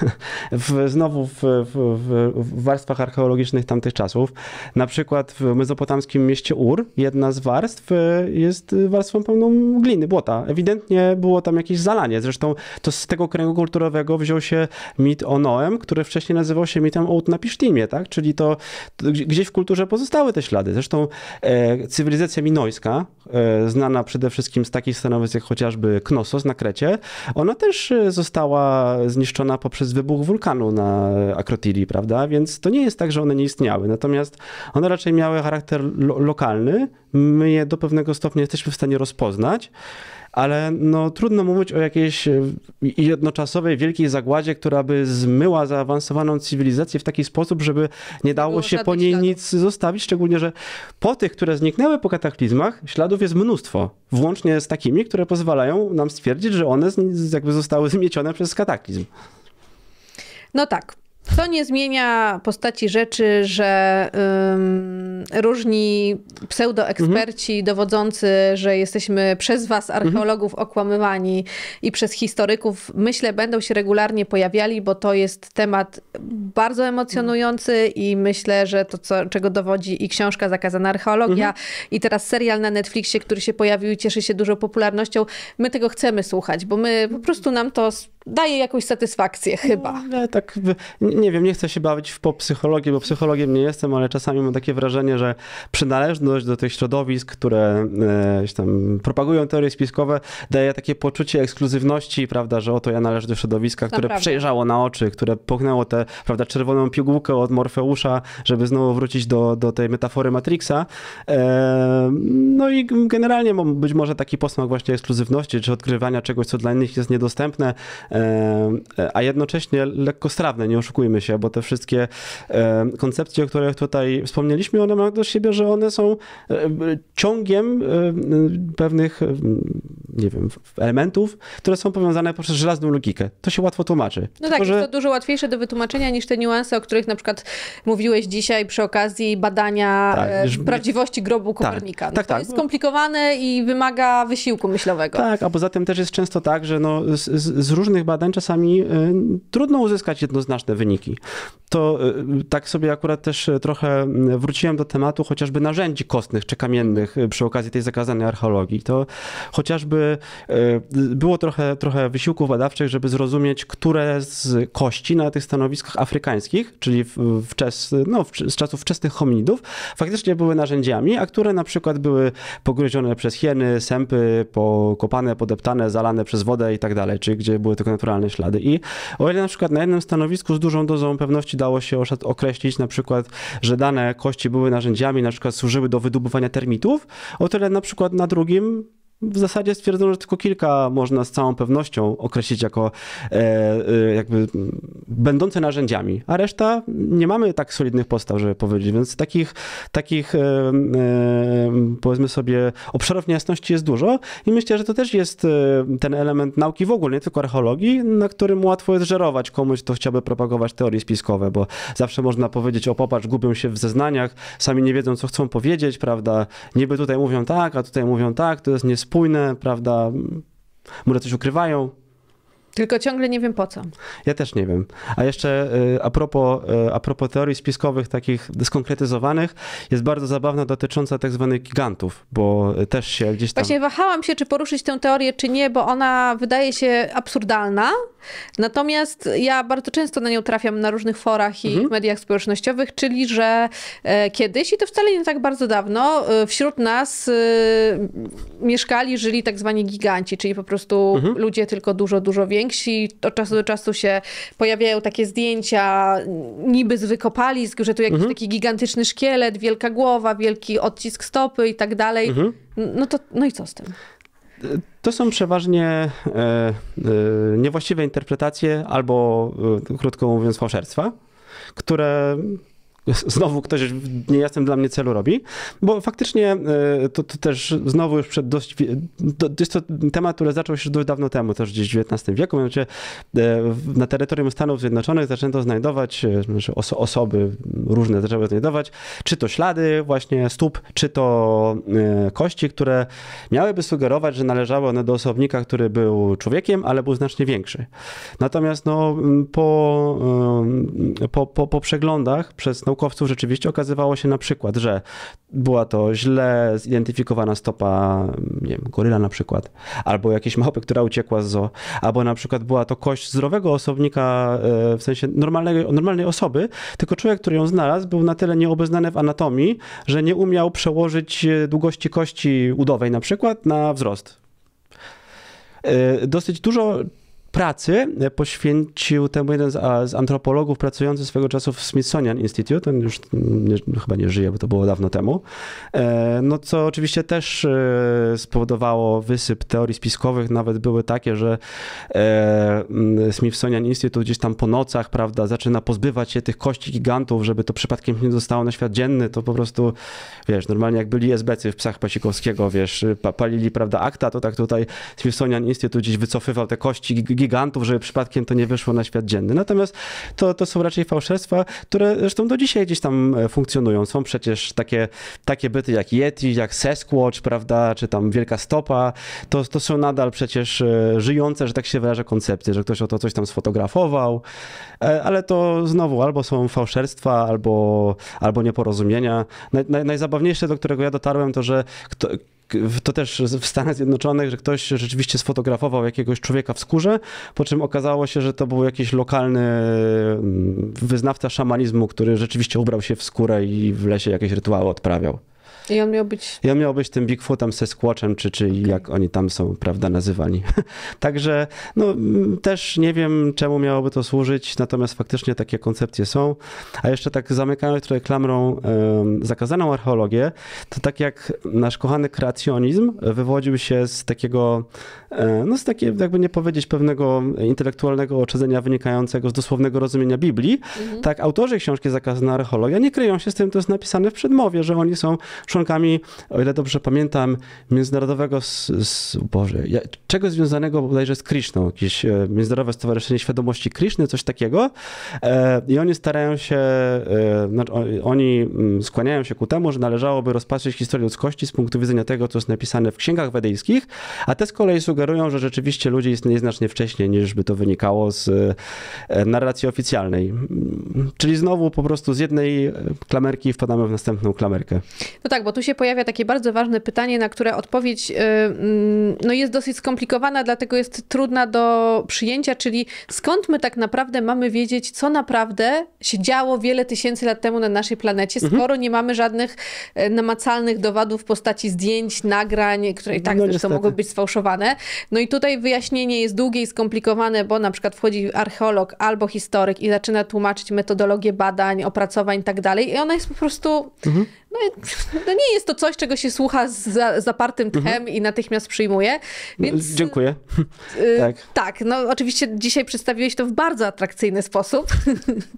w znowu w, w, w, warstwach archeologicznych tamtych czasów. Na przykład w mezopotamskim mieście Ur jedna z warstw e, jest warstwą pełną gliny, błota. Ewidentnie było tam jakieś zalanie. Zresztą to z tego kręgu kulturowego wziął się mit o Noem, który wcześniej nazywał się mitem o Utnapisztimie, tak? Czyli to, to, gdzieś w kulturze pozostały te ślady. Zresztą e, cywilizacja minojska, e, znana przede wszystkim z takich takich stanowisk jak chociażby Knossos na Krecie, ona też e, została zniszczona poprzez wybuch wulkanu na Akrotiri, prawda? Więc to nie jest tak, że one nie istniały. Natomiast one raczej miały charakter lo lokalny. My je do pewnego stopnia jesteśmy w stanie rozpoznać ale no, trudno mówić o jakiejś e, jednoczasowej wielkiej zagładzie, która by zmyła zaawansowaną cywilizację w taki sposób, żeby nie dało się po niej nic zostawić, szczególnie, że po tych, które zniknęły po kataklizmach, śladów jest mnóstwo, włącznie z takimi, które pozwalają nam stwierdzić, że one jakby zostały zmiecione przez kataklizm. No tak. To nie zmienia postaci rzeczy, że różni pseudoeksperci mhm. dowodzący, że jesteśmy przez was, mhm. archeologów, mhm. okłamywani i przez historyków, myślę, będą się regularnie pojawiali, bo to jest temat bardzo emocjonujący mhm. i myślę, że to, co, czego dowodzi i książka Zakazana Archeologia mhm. i teraz serial na Netflixie, który się pojawił i cieszy się dużą popularnością, my tego chcemy słuchać, bo my po mhm. prostu nam to daje jakąś satysfakcję chyba. No, tak, nie wiem, nie chcę się bawić w popsychologię, bo psychologiem nie jestem, ale czasami mam takie wrażenie, że przynależność do tych środowisk, które e, tam propagują teorie spiskowe, daje takie poczucie ekskluzywności, prawda, że oto ja należę do środowiska, które Naprawdę. przejrzało na oczy, które połknęło tę, prawda, czerwoną pigułkę od Morfeusza, żeby znowu wrócić do, do tej metafory Matrixa. E, no i generalnie być może taki posmak właśnie ekskluzywności, czy odkrywania czegoś, co dla innych jest niedostępne, E, a jednocześnie lekkostrawne, nie oszukujmy się, bo te wszystkie koncepcje, o których tutaj wspomnieliśmy, one mają do siebie, że one są e, ciągiem e, pewnych, nie wiem, elementów, które są powiązane poprzez żelazną logikę. To się łatwo tłumaczy. No Tylko, tak, że... jest to dużo łatwiejsze do wytłumaczenia niż te niuanse, o których na przykład mówiłeś dzisiaj przy okazji badania tak, prawdziwości grobu tak, Kopernika. Tak, no, tak, to tak. jest skomplikowane i wymaga wysiłku myślowego. Tak, a poza tym też jest często tak, że no, z, z różnych tych badań czasami y, trudno uzyskać jednoznaczne wyniki. To y, tak sobie akurat też y, trochę wróciłem do tematu chociażby narzędzi kostnych czy kamiennych przy okazji tej zakazanej archeologii. To chociażby było trochę, trochę wysiłków badawczych, żeby zrozumieć, które z kości na tych stanowiskach afrykańskich, czyli wczes, no, z czasów wczesnych hominidów, faktycznie były narzędziami, a które na przykład były pogryzione przez hieny, sępy, pokopane, podeptane, zalane przez wodę i tak dalej, czyli gdzie były tylko naturalne ślady. I o ile na przykład na jednym stanowisku z dużą dozą pewności dało się określić na przykład, że dane kości były narzędziami, na przykład służyły do wydobywania termitów, o tyle na przykład na drugim w zasadzie stwierdzono, że tylko kilka można z całą pewnością określić jako e, e, jakby będące narzędziami, a reszta nie mamy tak solidnych podstaw, żeby powiedzieć, więc takich, takich e, powiedzmy sobie obszarów niejasności jest dużo i myślę, że to też jest ten element nauki w ogóle, nie tylko archeologii, na którym łatwo jest żerować komuś, kto chciałby propagować teorie spiskowe, bo zawsze można powiedzieć, o popatrz, gubią się w zeznaniach, sami nie wiedzą, co chcą powiedzieć, prawda, niby tutaj mówią tak, a tutaj mówią tak, to jest niespójne, spójne, prawda? Może coś ukrywają, tylko ciągle nie wiem po co. Ja też nie wiem. A jeszcze y, a propos, y, a propos teorii spiskowych, takich skonkretyzowanych, jest bardzo zabawna dotycząca tak zwanych gigantów, bo y, też się gdzieś tam. Właśnie wahałam się, czy poruszyć tę teorię, czy nie, bo ona wydaje się absurdalna. Natomiast ja bardzo często na nią trafiam na różnych forach i mhm. w mediach społecznościowych, czyli że e, kiedyś, i to wcale nie tak bardzo dawno, e, wśród nas e, mieszkali, żyli tak zwani giganci, czyli po prostu mhm. ludzie tylko dużo, dużo więksi więksi. Od czasu do czasu się pojawiają takie zdjęcia niby z wykopalisk, że tu jakiś mhm. taki gigantyczny szkielet, wielka głowa, wielki odcisk stopy i tak dalej. Mhm. No, to, no i co z tym? To są przeważnie e, e, niewłaściwe interpretacje albo, e, krótko mówiąc, fałszerstwa, które znowu ktoś w niejasnym dla mnie celu robi, bo faktycznie e, to, to też znowu już przed dość, to jest to temat, który zaczął się dość dawno temu, też gdzieś w XIX wieku, mianowicie e, na terytorium Stanów Zjednoczonych zaczęto znajdować, e, znaczy oso, osoby różne zaczęły znajdować, czy to ślady właśnie stóp, czy to kości, które miałyby sugerować, że należały one do osobnika, który był człowiekiem, ale był znacznie większy. Natomiast no, po, po, po, po przeglądach przez no, naukowców rzeczywiście okazywało się na przykład, że była to źle zidentyfikowana stopa, nie wiem, goryla na przykład, albo jakiejś małpy, która uciekła z zoo, albo na przykład była to kość zdrowego osobnika, e, w sensie normalnej, normalnej osoby, tylko człowiek, który ją znalazł, był na tyle nieobeznany w anatomii, że nie umiał przełożyć e, długości kości udowej na przykład na wzrost. E, dosyć dużo pracy e, poświęcił temu jeden z, z antropologów pracujący swego czasu w Smithsonian Institute, on już nie, chyba nie żyje, bo to było dawno temu, e, no co oczywiście też e, spowodowało wysyp teorii spiskowych, nawet były takie, że e, Smithsonian Institute gdzieś tam po nocach, prawda, zaczyna pozbywać się tych kości gigantów, żeby to przypadkiem nie zostało na świat dzienny, to po prostu, wiesz, normalnie jak byli SBC w Psach Pasikowskiego, wiesz, palili, prawda, akta, to tak tutaj Smithsonian Institute gdzieś wycofywał te kości gigantów, gigantów, żeby przypadkiem to nie wyszło na świat dzienny. Natomiast to, to są raczej fałszerstwa, które zresztą do dzisiaj gdzieś tam e, funkcjonują. Są przecież takie, takie byty jak Yeti, jak Sasquatch, prawda, czy tam Wielka Stopa. To, to są nadal przecież e, żyjące, że tak się wyraża, koncepcje, że ktoś o to coś tam sfotografował, e, ale to znowu albo są fałszerstwa, albo, albo nieporozumienia. Naj, naj, najzabawniejsze, do którego ja dotarłem, to że kto, to też w Stanach Zjednoczonych, że ktoś rzeczywiście sfotografował jakiegoś człowieka w skórze, po czym okazało się, że to był jakiś lokalny mm, wyznawca szamanizmu, który rzeczywiście ubrał się w skórę i w lesie jakieś rytuały odprawiał. I on miał być... I on miał być tym Bigfootem, Sasquatchem, czy, czy okay. jak oni tam są, prawda, nazywani. Także no, też nie wiem, czemu miałoby to służyć, natomiast faktycznie takie koncepcje są. A jeszcze tak zamykając tutaj klamrą um, zakazaną archeologię, to tak jak nasz kochany kreacjonizm wywodził się z takiego E, no z takiego, jakby nie powiedzieć, pewnego intelektualnego oczedzenia wynikającego z dosłownego rozumienia Biblii. Mhm. Tak, autorzy książki Zakazana Archeologia nie kryją się z tym, co jest napisane w przedmowie, że oni są członkami, o ile dobrze pamiętam, międzynarodowego, z, z, Boże, ja, czegoś związanego bodajże z Krishną, jakieś e, Międzynarodowe Stowarzyszenie Świadomości Krishny, coś takiego. E, I oni starają się, znaczy, oni mm, skłaniają się ku temu, że należałoby rozpatrzeć historię ludzkości z punktu widzenia tego, co jest napisane w księgach wedyjskich, a te z kolei sugerują, sugerują, że rzeczywiście ludzie istnieje znacznie wcześniej niż by to wynikało z e, narracji oficjalnej. Czyli znowu po prostu z jednej klamerki wpadamy w następną klamerkę. No tak, bo tu się pojawia takie bardzo ważne pytanie, na które odpowiedź e, mm, no jest dosyć skomplikowana, dlatego jest trudna do przyjęcia, czyli skąd my tak naprawdę mamy wiedzieć, co naprawdę się działo wiele tysięcy lat temu na naszej planecie, mhm. skoro mhm. nie mamy żadnych e, namacalnych dowodów w postaci zdjęć, nagrań, które i tak no, zresztą niestety. mogą być sfałszowane. No i tutaj wyjaśnienie jest długie i skomplikowane, bo na przykład wchodzi archeolog albo historyk i zaczyna tłumaczyć metodologię badań, opracowań i tak dalej i ona jest po prostu mhm no, no, nie jest to coś, czego się słucha z za, zapartym tchem mhm. i natychmiast przyjmuje. Więc, no, Dziękuję. Y, tak. tak, no oczywiście dzisiaj przedstawiłeś to w bardzo atrakcyjny sposób,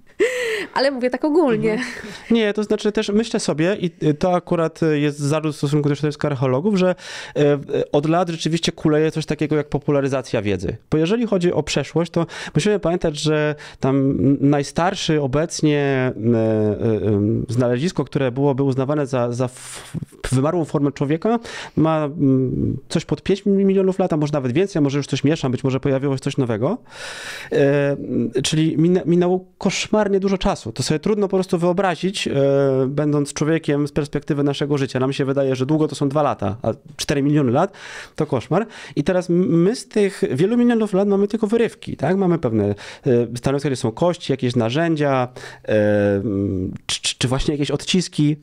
ale mówię tak ogólnie. Mhm. Nie, to znaczy też myślę sobie i to akurat jest zarzut w stosunku też do archeologów, że e, od lat rzeczywiście kuleje coś takiego jak popularyzacja wiedzy. Bo jeżeli chodzi o przeszłość, to musimy pamiętać, że tam najstarszy obecnie e, e, znalezisko, które byłoby uznawane uznawane za, za wymarłą formę człowieka, ma mm, coś pod 5 milionów lat, a może nawet więcej, a może już coś mieszam, być może pojawiło się coś nowego. E, czyli minęło koszmarnie dużo czasu. To sobie trudno po prostu wyobrazić, e, będąc człowiekiem z perspektywy naszego życia. Nam się wydaje, że długo to są 2 lata, a 4 miliony lat to koszmar. I teraz my z tych wielu milionów lat mamy tylko wyrywki, tak? Mamy pewne e, stanowiska, gdzie są kości, jakieś narzędzia, czy, czy właśnie jakieś odciski.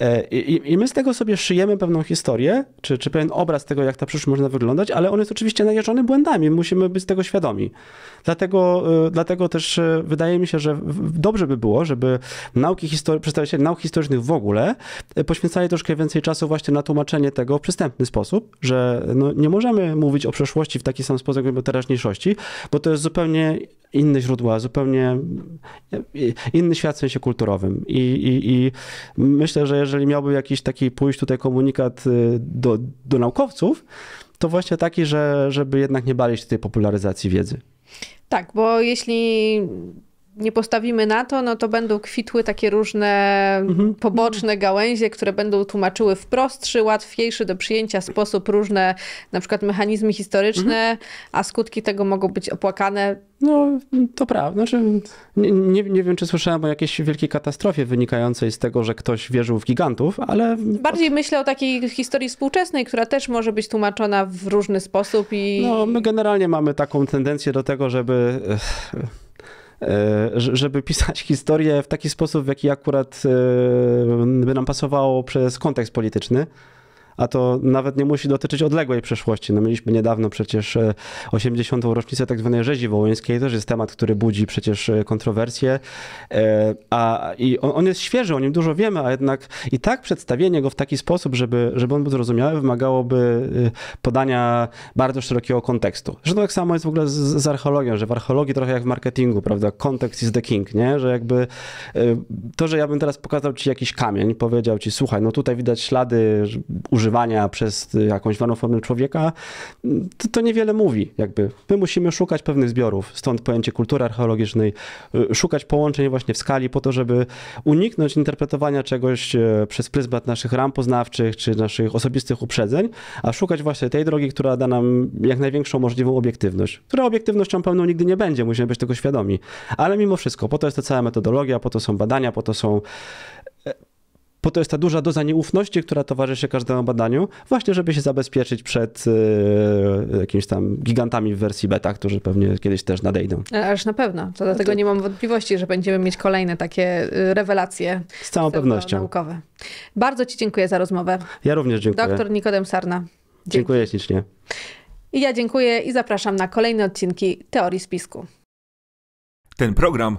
E, I, I, my z tego sobie szyjemy pewną historię, czy, czy pewien obraz tego, jak ta przyszłość można wyglądać, ale on jest oczywiście najeżony błędami, musimy być tego świadomi. Dlatego, e, dlatego też e, wydaje mi się, że dobrze by było, żeby nauki histori- przedstawiciele nauk historycznych w ogóle poświęcali troszkę więcej czasu właśnie na tłumaczenie tego w przystępny sposób, że no, nie możemy mówić o przeszłości w taki sam sposób, jak o teraźniejszości, bo to jest zupełnie inne źródła, zupełnie inny świat w sensie kulturowym. I, i, i myślę, że że jeżeli miałby jakiś taki pójść tutaj komunikat y, do, do naukowców, to właśnie taki, że, żeby jednak nie bali się tej popularyzacji wiedzy. Tak, bo jeśli nie postawimy na to, no to będą kwitły takie różne mhm. poboczne gałęzie, które będą tłumaczyły w prostszy, łatwiejszy do przyjęcia sposób różne na przykład mechanizmy historyczne, mhm. a skutki tego mogą być opłakane. No, to prawda. Znaczy, nie, nie, nie, wiem, czy słyszałem o jakiejś wielkiej katastrofie wynikającej z tego, że ktoś wierzył w gigantów, ale... Bardziej myślę o takiej historii współczesnej, która też może być tłumaczona w różny sposób i... No, my generalnie mamy taką tendencję do tego, żeby E, żeby pisać historię w taki sposób, w jaki akurat e, by nam pasowało przez kontekst polityczny a to nawet nie musi dotyczyć odległej przeszłości. No mieliśmy niedawno przecież 80. E, rocznicę tak zwanej rzezi to też jest temat, który budzi przecież e, kontrowersje, e, a i on, on, jest świeży, o nim dużo wiemy, a jednak i tak przedstawienie go w taki sposób, żeby, żeby on był zrozumiały, wymagałoby podania bardzo szerokiego kontekstu. Że to tak samo jest w ogóle z, z archeologią, że w archeologii trochę jak w marketingu, prawda, kontekst is the king, nie? Że jakby to, że ja bym teraz pokazał ci jakiś kamień, powiedział ci, słuchaj, no tutaj widać ślady używania przez y, jakąś formę człowieka, to, to niewiele mówi. Jakby. My musimy szukać pewnych zbiorów, stąd pojęcie kultury archeologicznej, y, szukać połączeń właśnie w skali po to, żeby uniknąć interpretowania czegoś y, przez pryzmat naszych ram poznawczych czy naszych osobistych uprzedzeń, a szukać właśnie tej drogi, która da nam jak największą możliwą obiektywność, która obiektywnością pełną nigdy nie będzie, musimy być tego świadomi. Ale mimo wszystko, po to jest to cała metodologia, po to są badania, po to są po to jest ta duża doza nieufności, która towarzyszy każdemu badaniu, właśnie żeby się zabezpieczyć przed yy, jakimiś tam gigantami w wersji beta, którzy pewnie kiedyś też nadejdą. Aż na pewno. To dlatego no to... nie mam wątpliwości, że będziemy mieć kolejne takie e, rewelacje. Z całą pewnością. Naukowe. Bardzo Ci dziękuję za rozmowę. Ja również dziękuję. Doktor Nikodem Sarna. Dzięki. Dziękuję ślicznie. I ja dziękuję i zapraszam na kolejne odcinki Teorii Spisku. Ten program